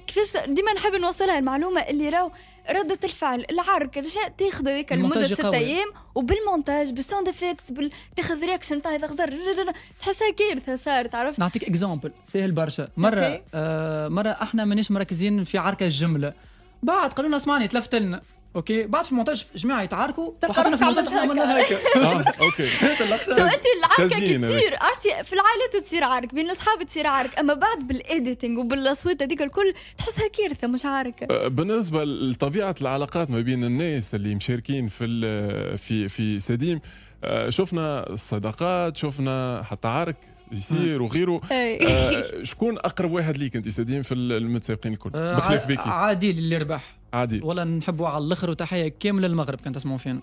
كيفاش ديما نحب نوصلها المعلومه اللي راهو ردة الفعل العرب كذا تاخذ هذيك لمدة ستة أيام وبالمونتاج بالساوند افكت تاخذ رياكشن تاع هذا غزر تحسها كارثة صارت عرفت نعطيك اكزومبل ساهل برشا مرة okay. آه مرة احنا مانيش مركزين في عركة الجملة بعد قالوا لنا اسمعني تلفت لنا اوكي بعد في المونتاج جماعه يتعاركوا وحطينا في المونتاج عملنا هكا آه، اوكي سو انت العركه كي تصير عرفتي في العائلات تصير عارك بين الاصحاب تصير عارك اما بعد بالايديتنج وبالاصوات هذيك الكل تحسها كارثه مش عاركه أه، بالنسبه لطبيعه العلاقات ما بين الناس اللي مشاركين في في في سديم أه، شفنا الصداقات شفنا حتى عارك يصير وغيره آه، شكون اقرب واحد ليك انت سديم في المتسابقين الكل آه، بخلاف بيكي عادي اللي ربح عادي ولا نحبوا على الاخر وتحيه كامله للمغرب كان تسمعوا فينا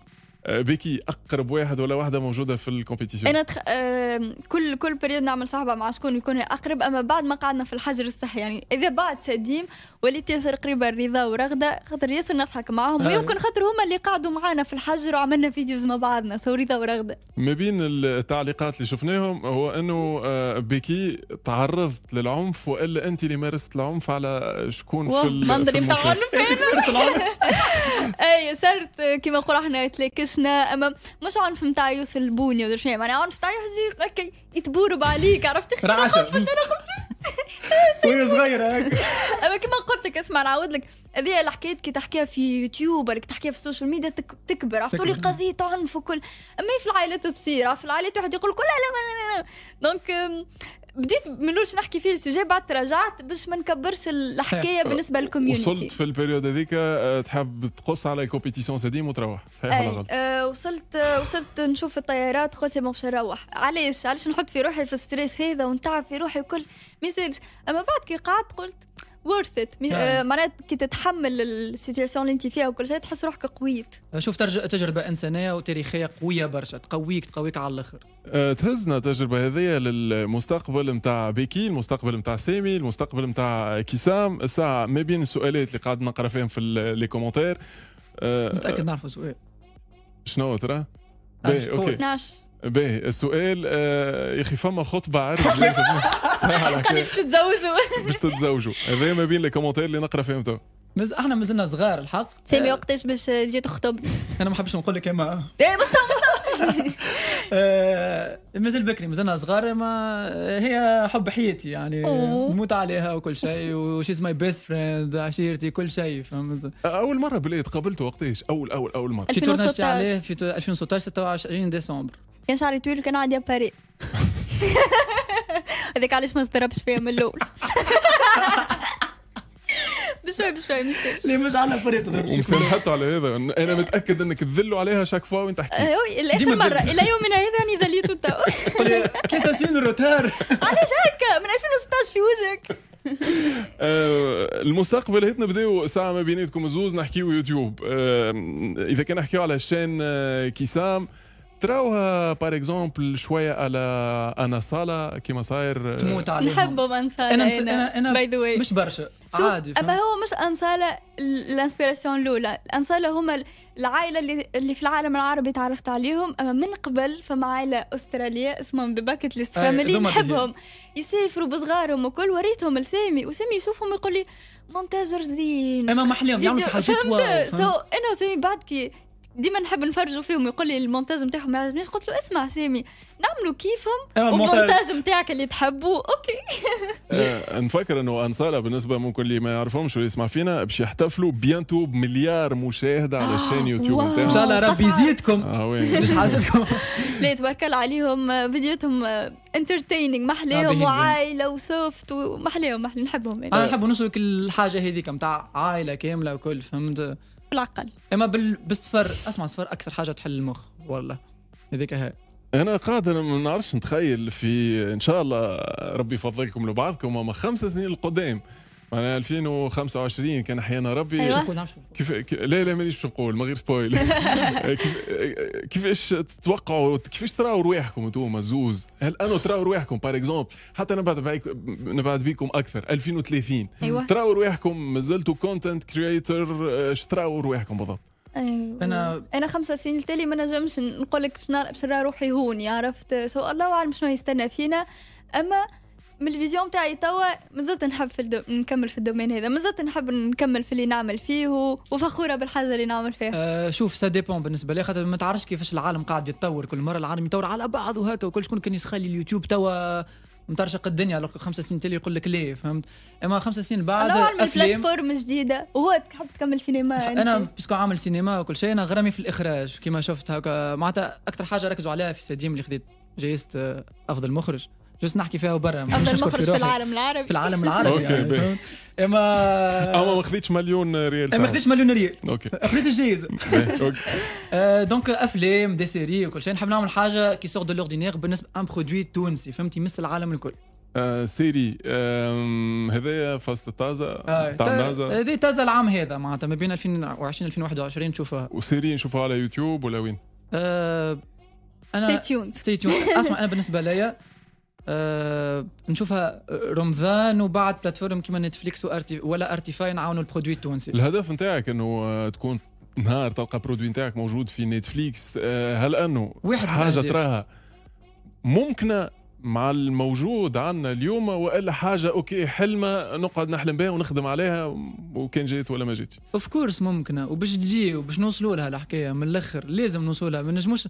بكي آه، اقرب واحد ولا واحده موجوده في الكومبيتيسيون انا تخ... آه... كل كل بريود نعمل صاحبه مع شكون يكون اقرب اما بعد ما قعدنا في الحجر الصح يعني اذا بعد سديم وليت ياسر قريبه الرضا ورغده خاطر ياسر نضحك معاهم آه. ويمكن خاطر هما اللي قعدوا معانا في الحجر وعملنا فيديوز مع بعضنا سو رضا ورغده ما بين التعليقات اللي شفناهم هو انه بكي آه، تعرضت للعنف والا انت اللي مارست العنف على شكون في المنظر نتاع العنف اي صارت كما نقولوا احنا تلاكش شنا اما مش عنف نتاع يسلبوني ولا شنو معناها عنف نتاع هكا يتبورب عليك عرفت رعشه وهي صغيره اما كما قلت لك اسمع نعاود لك هذه الحكاية كي تحكيها في يوتيوب ولا تحكيها في السوشيال ميديا تكبر عرفت لي قضيه عنف وكل اما في العائلات تصير في العائلات واحد يقول لك لا لا دونك بديت من نحكي فيه السوجي بعد تراجعت باش ما نكبرش الحكايه بالنسبه للكوميونتي وصلت في البريود هذيك آه، تحب تقص على الكومبيتيسيون سديم وتروح صحيح ولا غلط؟ أه وصلت آه، وصلت نشوف الطيارات قلت ما باش نروح علاش علاش نحط في روحي في الستريس هذا ونتعب في روحي وكل ما اما بعد كي قعدت قلت ورث ات مرات كي تتحمل السيتياسيون اللي انت فيها وكل شيء تحس روحك قويت شوف تجربه انسانيه وتاريخيه قويه برشا تقويك تقويك على الاخر أه، تهزنا التجربه هذه للمستقبل نتاع بيكي المستقبل نتاع سامي المستقبل نتاع كيسام الساعه ما بين السؤالات اللي قاعد نقرا فيهم في لي كومونتير أه، متاكد نعرفوا سؤال شنو ترى؟ اوكي 12 باهي السؤال آه يا اخي فما خطبه عرس ساعه كان باش تتزوجوا باش تتزوجوا هذا ما بين لي كومونتير اللي نقرا فيهم تو مز... احنا مازلنا صغار الحق سامي آه. وقتاش باش تجي تخطب انا ما حبش نقول لك اما ايه مش مش آه، مازال بكري مازلنا صغار ما هي حب حياتي يعني نموت عليها وكل شيء وشيز ماي بيست فريند عشيرتي كل شيء فهمت اول مره بالله تقابلت وقتاش اول اول اول مره في تورناج عليه في 2016 26 ديسمبر كان شعري طويل وكان عادي باري هذاك علاش ما تضربش فيها من الاول بشوي بشوي مسيرش ليه مش على فريق تضرب ومسير حتى على هذا انا متاكد انك تذلوا عليها شاك فوا وانت تحكي أيوة، لاخر مره الى يومنا هذا انا ذليته تو ثلاث سنين روتار علاش هكا من 2016 يعني طيب، في وجهك آه، المستقبل هتنا بداو ساعة ما بيناتكم زوز نحكيو يوتيوب آه، إذا كان نحكيو على الشان آه، كيسام تراوها بار اكزومبل شويه على انا صاله كيما صاير آه، تموت عليهم نحبهم انصاله انا انا, أنا باي ذا واي مش برشا عادي اما هو مش انصاله الانسبيراسيون الاولى الانصاله هما العائله اللي, اللي في العالم العربي تعرفت عليهم اما من قبل فما عائله استراليه اسمهم ذا باكيت ليست فاميلي نحبهم يسافروا بصغارهم وكل وريتهم لسامي وسامي يشوفهم يقول لي مونتاج زين اما محليهم يعملوا حاجات واو سو انا وسامي بعد كي ديما نحب نفرجوا فيهم يقول لي المونتاج نتاعهم ما عجبنيش قلت له اسمع سامي نعملوا كيفهم والمونتاج آه، نتاعك اللي تحبه اوكي آه، نفكر انه انصاله بالنسبه ممكن اللي ما يعرفهمش واللي يسمع فينا باش يحتفلوا بيانتو بمليار مشاهده على آه، الشين يوتيوب نتاعهم ان شاء الله ربي يزيدكم مش حاجتكم لا تبارك الله عليهم فيديوهاتهم انترتيننج محلاهم وعائله وسوفت ومحلاهم محلاهم نحبهم انا نحب نسلك الحاجه هذيك نتاع عائله كامله وكل فهمت بالعقل اما بال... بالصفر اسمع صفر اكثر حاجه تحل المخ والله هذيك هي انا قادر ما نعرفش نتخيل في ان شاء الله ربي يفضلكم لبعضكم اما خمس سنين القدام انا 2025 كان حيانا ربي أيوة. كيف لا لا مانيش باش نقول من غير سبويل كيفاش تتوقعوا كيفاش تراو رواحكم انتوما زوز هل انا تراو رواحكم بار اكزومبل حتى نبعد نبعد بيكم اكثر 2030 أيوة. تراو رواحكم مازلتوا كونتنت كرييتور اش تراو رواحكم بالضبط أيوة. انا انا خمسة سنين التالي ما نجمش نقول لك باش نرى روحي هون عرفت سو الله اعلم شنو يستنى فينا اما من الفيزيون تاعي توا مازلت نحب في الدو... نكمل في الدومين هذا مازلت نحب نكمل في اللي نعمل فيه و... وفخوره بالحاجه اللي نعمل فيها أه شوف سا ديبون بالنسبه لي خاطر ما تعرفش كيفاش العالم قاعد يتطور كل مره العالم يتطور على بعض وهكا وكل شكون كان يسخالي اليوتيوب توا مطرشق الدنيا لو خمس سنين تالي يقول لك ليه فهمت اما خمس سنين بعد عامل بلاتفورم جديده وهو تحب تكمل سينما انا باسكو عامل سينما وكل شيء انا غرامي في الاخراج كما شفت هكا معناتها اكثر حاجه ركزوا عليها في سديم اللي خذيت جائزه آه، افضل مخرج جوست نحكي فيها وبرا افضل مخرج في, في العالم العربي في العالم العربي اوكي يعني اما اما ما خذيتش مليون ريال ما خذيتش مليون ريال اوكي خذيت الجائزه دونك افلام دي سيري وكل شيء نحب نعمل حاجه كي سور دو لوردينير بالنسبه ان برودوي تونسي فهمتي يمس العالم الكل آه، سيري هذايا فاست تازا آه، تاع نازا هذه تازا العام هذا معناتها ما بين 2020 2021 نشوفها وسيري نشوفها على يوتيوب ولا وين؟ آه، انا ستي تيون اسمع انا بالنسبه ليا أه نشوفها رمضان وبعد بلاتفورم كيما نتفليكس ولا ارتيفاي نعاونوا البرودوي التونسي الهدف نتاعك انه تكون نهار تلقى برودوي نتاعك موجود في نتفليكس أه، هل انه واحد حاجه تراها ممكنه مع الموجود عندنا اليوم والا حاجه اوكي حلمه نقعد نحلم بها ونخدم عليها وكان جيت ولا ما جيت اوف كورس ممكنه وباش تجي وباش نوصلوا لها الحكايه من الاخر لازم نوصلها ما نجموش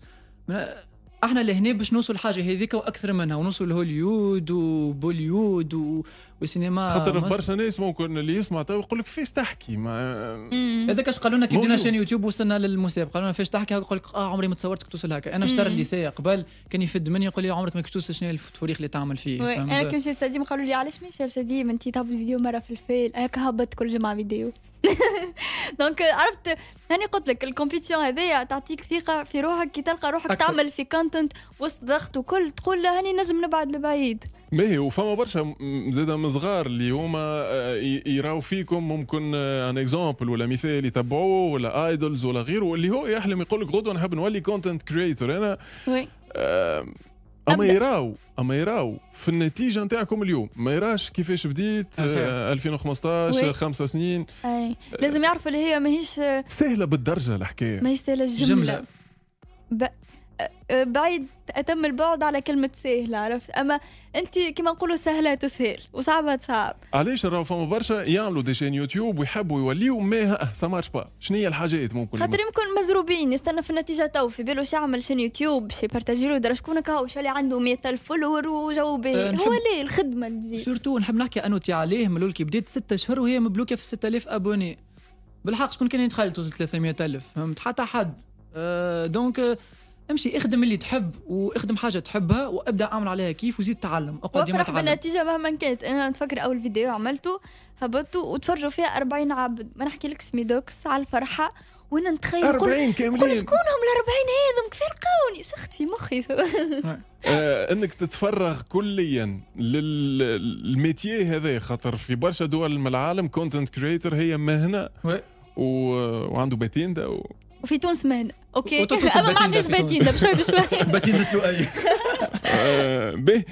احنا لهنا باش نوصل الحاجه هذيك واكثر منها ونوصل لهوليود وبوليود و... وسينما خاطر برشا ناس ممكن اللي يسمع تو يقول لك فيش تحكي ما هذاك اش قالوا لنا كي بدينا شان يوتيوب وصلنا للمسابقه قالوا لنا فيش تحكي يقول لك اه عمري ما تصورتك توصل هكا انا شطر اللي قبل كان يفد مني يقول لي عمرك ما كنت توصل شنو الفريق اللي تعمل فيه انا كنت سديم قالوا لي علاش مش سديم انت تهبط فيديو مره في الفيل هكا هبط كل جمعه فيديو دونك عرفت هاني قلت لك الكومبيتيون هذايا تعطيك ثقه في روحك كي تلقى روحك أكثر. تعمل في كونتنت وسط ضغط وكل تقول هاني نجم نبعد لبعيد باهي وفما برشا زاده من صغار اللي هما آه، يراو فيكم ممكن ان آه، اكزومبل ولا مثال يتبعوه ولا ايدولز ولا غيره اللي هو يحلم يقول لك غدوه نحب نولي كونتنت كريتور انا وي آه، اما يراو اما يراو في النتيجه نتاعكم اليوم ما يراش كيفاش بديت آه 2015 خمسة سنين اي آه. لازم يعرفوا اللي هي ماهيش سهله بالدرجه الحكايه ماهيش سهله الجمله جمله ب... أه، أه، بعيد اتم البعد على كلمه سهله عرفت اما انت كما نقولوا سهله تسهل وصعبه تصعب علاش راهو فما برشا يعملوا دي شين يوتيوب ويحبوا يوليوا ما سا مارش با شنو هي الحاجات ممكن خاطر يمكن مزروبين يستنى في النتيجه تو في باله يعمل شين يوتيوب شي بارتاجي له درا شكونك هاو شالي عنده 100 الف فولور وجو به هو ليه الخدمه تجي سورتو نحب نحكي تي عليه من الاول كي بديت ست اشهر وهي مبلوكه في 6000 ابوني بالحق شكون كان يتخيل 300000 فهمت حتى حد أه دونك امشي اخدم اللي تحب واخدم حاجه تحبها وابدا اعمل عليها كيف وزيد تعلم اقعد ديما تعلم بالنتيجه مهما كانت انا نتفكر اول فيديو عملته هبطته وتفرجوا فيها 40 عبد ما نحكي لكش ميدوكس على الفرحه وانا نتخيل 40 كاملين شكونهم ال 40 هذم كيف لقاوني سخت في مخي آه انك تتفرغ كليا للميتيي هذا خاطر في برشا دول من العالم كونتنت كريتور هي مهنه و... وعنده باتين ده و... وفي تونس مهنة اوكي اما ما عنديش باتين بشوي بشوي باتيندا لؤي به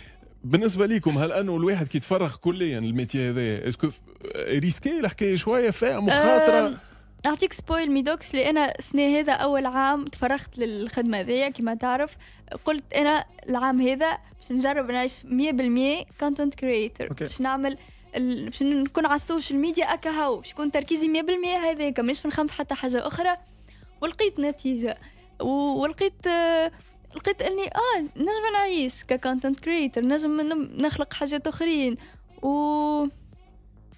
بالنسبه ليكم هل انه الواحد كي يتفرغ كليا للميتي هذا اسكو ريسكي الحكايه شويه فيها مخاطره اعطيك سبويل ميدوكس لان انا السنه هذا اول عام تفرغت للخدمه هذيا كما تعرف قلت انا العام هذا باش نجرب نعيش 100% كونتنت كريتور باش نعمل باش نكون على السوشيال ميديا اكا هاو باش يكون تركيزي 100% هذاك مانيش في حتى حاجه اخرى ولقيت نتيجه ولقيت آه، لقيت اني اه نجم نعيش ككونتنت كريتر نجم نخلق حاجات اخرين و آه،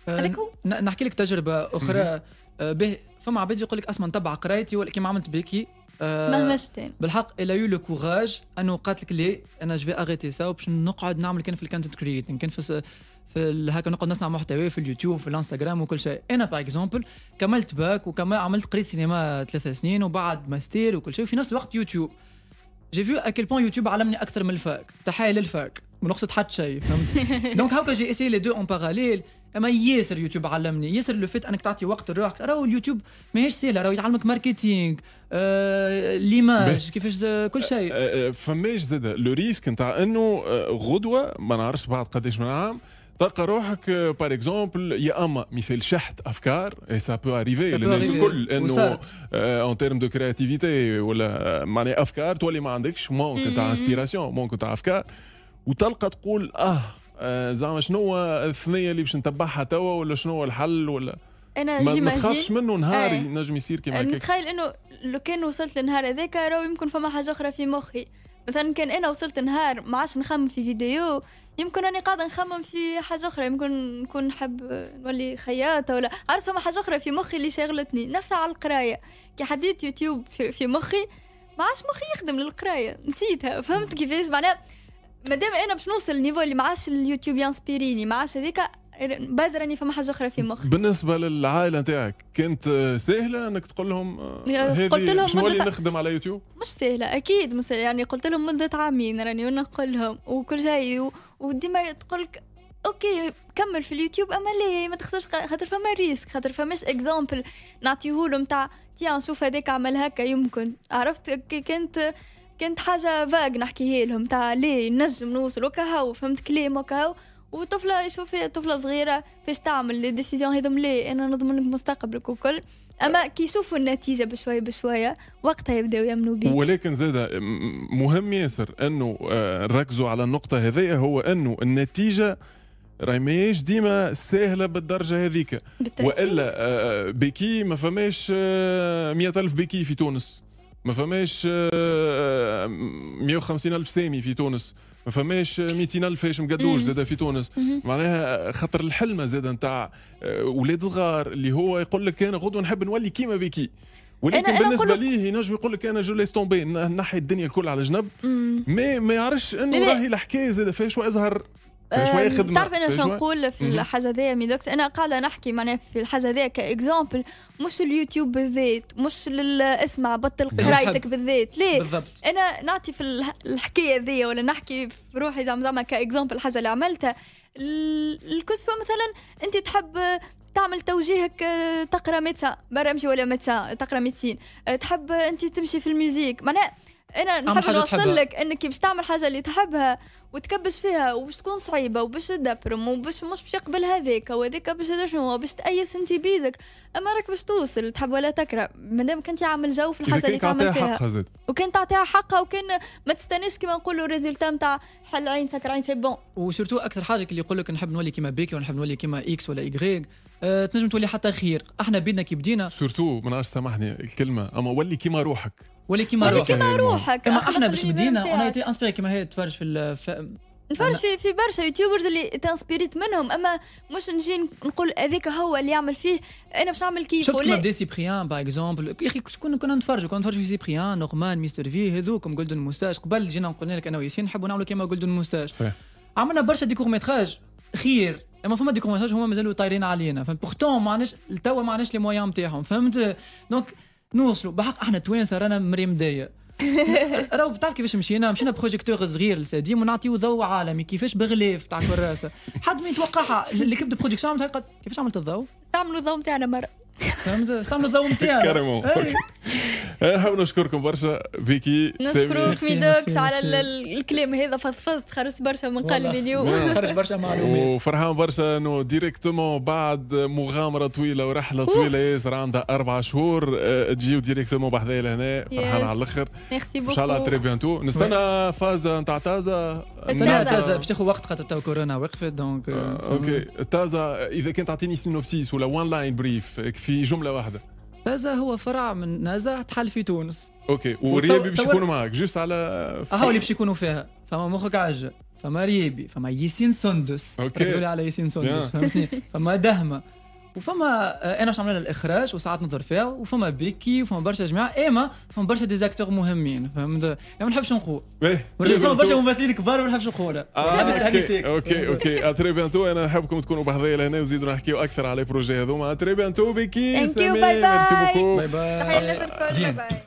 هذاك هو نحكي لك تجربه اخرى آه، به فما عباد يقول لك اسمع نتبع قرايتي ولا كيما عملت بكي مهما شتين بالحق الا يو لو كوراج انه قالت لك لي انا جو اغيتي سا باش نقعد نعمل كان في الكونتنت كريتنج كان في في هكا نقعد نصنع محتوى في اليوتيوب في الانستغرام وكل شيء انا باغ اكزومبل كملت باك وكمل عملت قريت سينما ثلاثة سنين وبعد ماستير وكل شيء وفي نفس الوقت يوتيوب جي فيو اكل بون يوتيوب علمني اكثر من الفاك تحايل للفاك ما نقصد حتى شيء فهمت دونك هاكا جي اسي لي دو اون باراليل اما ياسر يوتيوب علمني ياسر لو فيت انك تعطي وقت لروحك راهو اليوتيوب ماهيش سهله راهو يعلمك ماركتينغ آه، ليماج كيفاش آه، كل شيء آه، آه، فماش زاد لو ريسك نتاع انه غدوه ما نعرفش بعد قداش من عام تلقى روحك بار اكزومبل يا اما مثل شحت افكار اي سا بو اريفي للناس الكل انه اون تيرم دو كرياتيفيتي ولا معناها افكار تولي ما عندكش مونك تاع انسبيراسيون مونك تاع افكار وتلقى تقول اه, آه، زعما شنو الثنيه اللي باش نتبعها توا ولا شنو الحل ولا انا ما, تخافش منه نهاري آه. نجم يصير كيما هكاك نتخيل انه لو كان وصلت للنهار هذاك راهو يمكن فما حاجه اخرى في مخي مثلا كان انا وصلت نهار ما عادش نخمم في فيديو يمكن راني قاعده نخمم في حاجه اخرى يمكن نكون نحب نولي خياطه ولا عرفت فما حاجه اخرى في مخي اللي شغلتني نفسها على القرايه كي حديت يوتيوب في, في مخي ما عادش مخي يخدم للقرايه نسيتها فهمت كيفاش معناها مادام انا باش نوصل النيفو اللي ما عادش اليوتيوب ينسبيريني ما عادش هذيك راني فما حاجه اخرى في مخي بالنسبه للعائله نتاعك كانت سهله انك تقول لهم آه، قلت لهم شنو اللي نخدم على يوتيوب مش سهله اكيد مش سهلة. يعني قلت لهم منذ عامين راني نقول لهم وكل شيء وديما تقول لك اوكي كمل في اليوتيوب اما ليه ما تخسرش خاطر فما ريسك خاطر فماش اكزامبل نعطيهولهم تاع تيا نشوف هذاك عمل هكا يمكن عرفت كنت كانت حاجه فاق نحكيها لهم تاع ليه نجم نوصل وكهو فهمت كلام وكهو وطفله شوفي طفله صغيره فاش تعمل لي ديسيزيون هذو لي انا نضمن لك مستقبلك وكل اما كي يشوفوا النتيجه بشويه بشويه وقتها يبداو يامنوا بيك ولكن زاد مهم ياسر انه آه، نركزوا على النقطه هذيا هو انه النتيجه راهي ماهيش ديما ساهله بالدرجه هذيك والا آه، بكي ما فماش 100000 آه، بكي في تونس ما فماش 150000 الف سامي في تونس ما فماش 200 الف هاشم قدوش زاد في تونس معناها خاطر الحلمه زاد نتاع ولاد صغار اللي هو يقول لك انا غدوه نحب نولي كيما بيكي ولكن أنا بالنسبه لي ليه ينجم يقول لك انا جو ليس تومبي نحي الدنيا الكل على جنب مي ما يعرفش انه راهي الحكايه زاد فيها شو ازهر شوية آه، خدمة تعرف أنا شو نقول في الحاجة هذيا ميدوكس أنا قاعدة نحكي معناها في الحاجة ذي كإكزامبل مش اليوتيوب بالذات مش اسمع بطل قرايتك بالذات ليه بالضبط. أنا نعطي في الحكاية ذي ولا نحكي في روحي زعما زعما كإكزامبل الحاجة اللي عملتها الكسفة مثلا أنت تحب تعمل توجيهك آه، تقرا متى برا امشي ولا متى تقرا ميدسين أه، تحب انت تمشي في الميوزيك معناها انا نحب نوصل لك انك باش تعمل حاجه اللي تحبها وتكبس فيها وباش تكون صعيبه وباش تدبرم وباش مش باش يقبل هذاك وهذيك باش هذا شنو باش تأيس انت بيدك اما راك باش توصل تحب ولا تكره مادام كنت عامل جو في الحاجه اللي تعمل فيها وكان تعطيها حقها وكان ما تستناش كما نقولوا الريزلتا نتاع حل عين سكر عين سي بون وسورتو اكثر حاجه اللي يقول لك نحب نولي كيما بيكي ونحب نولي كيما اكس ولا ايغريك أه تنجم تولي حتى خير احنا بدنا كي بدينا سورتو ما نعرفش سامحني الكلمه اما ولي كيما روحك ولي كيما روحك كيما روحك اما احنا باش بدينا انا تي انسبيري كيما هي تفرج في الف... نتفرج في في برشا يوتيوبرز اللي تانسبيريت منهم اما مش نجي نقول هذاك هو اللي يعمل فيه انا باش نعمل كيف شفت كيما بدا سيبريان باغ اكزومبل يا اخي كنا كنا نتفرجوا كنا نتفرجوا في سيبريان نورمان ميستر في هذوكم جولدن موستاش قبل جينا قلنا لك انا وياسين نحبوا نعملوا كيما جولدن موستاش عملنا برشا ديكور ميتراج خير اما فما دي كونفرساسيون هما مازالوا طايرين علينا فهمت بورتون ما عندناش توا ما عندناش لي مويان نتاعهم فهمت دونك نوصلوا بحق احنا توانسه رانا مريمدايه راهو بتعرف كيفاش مشينا مشينا بروجيكتور صغير لساديم ونعطيو ضوء عالمي كيفاش بغلاف تاع كراسه حد ما يتوقعها اللي كبد برودكسيون كيفاش عملت الضوء؟ استعملوا الضوء نتاعنا مره استعملت دوم نتاعها نحب نشكركم برشا فيكي نشكرك ميدوكس على الكلام هذا فضفضت خرجت برشا من قلبي اليوم خرجت برشا معلومات وفرحان برشا انه ديريكتومون بعد مغامره طويله ورحله طويله ياسر عندها اربع شهور تجيو ديريكتومون بحذايا لهنا فرحان على الاخر ميرسي بوكو ان شاء الله تري بيانتو نستنى فازه نتاع تازا تازا باش تاخذ وقت خاطر تو كورونا وقفت دونك اوكي تازا اذا كان تعطيني سينوبسيس ولا وان لاين بريف كيف في جمله واحده نازا هو فرع من نازا تحل في تونس اوكي وريابي باش يكونوا معاك جوست على هاو اللي باش يكونوا فيها فما مخك عجه فما ريابي فما ياسين سندس اوكي على ياسين سندس فهمتني فما دهمه وفما آه، انا واش نعمل الاخراج وساعات نظهر فيها وفما بيكي وفما برشا جماعه ايما فما برشا ديزاكتور مهمين فهمت يعني ما نحبش نقول إيه. فما برشا ممثلين كبار ما نحبش نقول آه، اوكي اوكي اوكي تري بيانتو انا نحبكم تكونوا بحذايا لهنا وزيدوا نحكيو اكثر على البروجي هذوما تري بيانتو بيكي باي باي باي باي